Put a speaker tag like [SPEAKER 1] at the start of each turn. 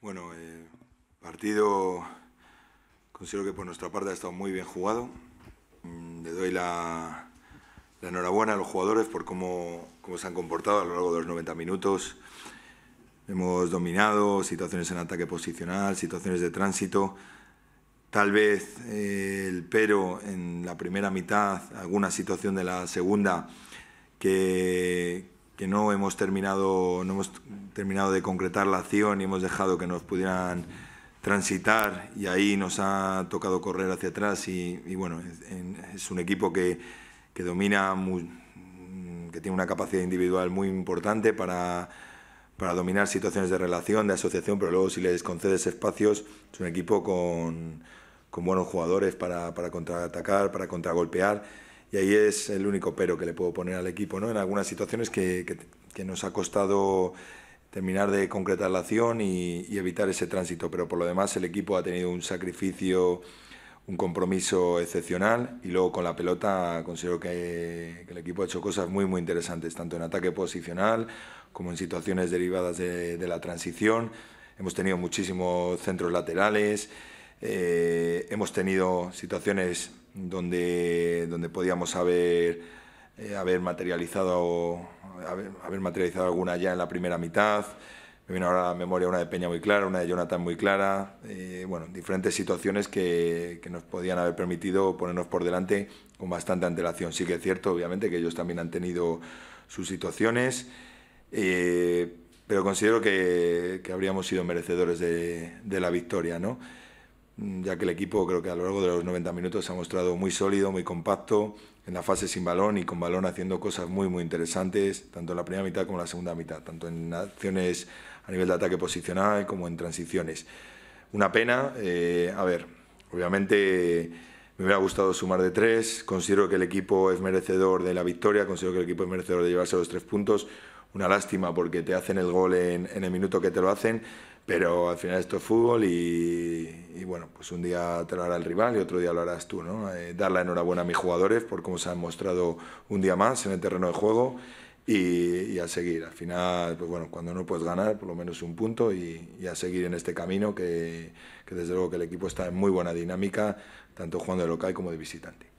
[SPEAKER 1] Bueno, eh, partido considero que por nuestra parte ha estado muy bien jugado. Mm, le doy la, la enhorabuena a los jugadores por cómo, cómo, se han comportado a lo largo de los 90 minutos. Hemos dominado situaciones en ataque posicional, situaciones de tránsito. Tal vez eh, el pero en la primera mitad, alguna situación de la segunda que, que no hemos terminado, no hemos terminado de concretar la acción y hemos dejado que nos pudieran transitar y ahí nos ha tocado correr hacia atrás y, bueno, es, un equipo que, domina, que tiene una capacidad individual muy importante para, dominar situaciones de relación, de asociación, pero luego si les concedes espacios, es un equipo con, buenos jugadores para, para contraatacar, para contragolpear y ahí es el único pero que le puedo poner al equipo, ¿no? En algunas situaciones que, que, nos ha costado terminar de concretar la acción y, evitar ese tránsito, pero por lo demás el equipo ha tenido un sacrificio, un compromiso excepcional y luego con la pelota considero que, el equipo ha hecho cosas muy muy interesantes, tanto en ataque posicional como en situaciones derivadas de, la transición. Hemos tenido muchísimos centros laterales. Eh, hemos tenido situaciones donde, donde podíamos haber, eh, haber, materializado, haber, materializado alguna ya en la primera mitad. Me viene ahora a la memoria una de Peña muy clara, una de Jonathan muy clara. Eh, bueno, diferentes situaciones que, nos podían haber permitido ponernos por delante con bastante antelación. Sí que es cierto, obviamente, que ellos también han tenido sus situaciones. Eh, pero considero que, habríamos sido merecedores de, de la victoria, ¿no? Mm, ya que el equipo creo que a lo largo de los 90 minutos se ha mostrado muy sólido, muy compacto, en la fase sin balón y con balón haciendo cosas muy, muy interesantes, tanto en la primera mitad como en la segunda mitad, tanto en acciones a nivel de ataque posicional como en transiciones. Una pena, eh, a ver, obviamente me hubiera gustado sumar de tres, considero que el equipo es merecedor de la victoria, considero que el equipo es merecedor de llevarse los tres puntos una lástima porque te hacen el gol en, el minuto que te lo hacen, pero al final esto es fútbol y, bueno, pues un día te lo hará el rival y otro día lo harás tú, ¿no? Eh, dar la enhorabuena a mis jugadores por cómo se han mostrado un día más en el terreno de juego y, a seguir. Al final, pues bueno, cuando no puedes ganar, por lo menos un punto y, a seguir en este camino que, que desde luego que el equipo está en muy buena dinámica, tanto jugando de local como de visitante.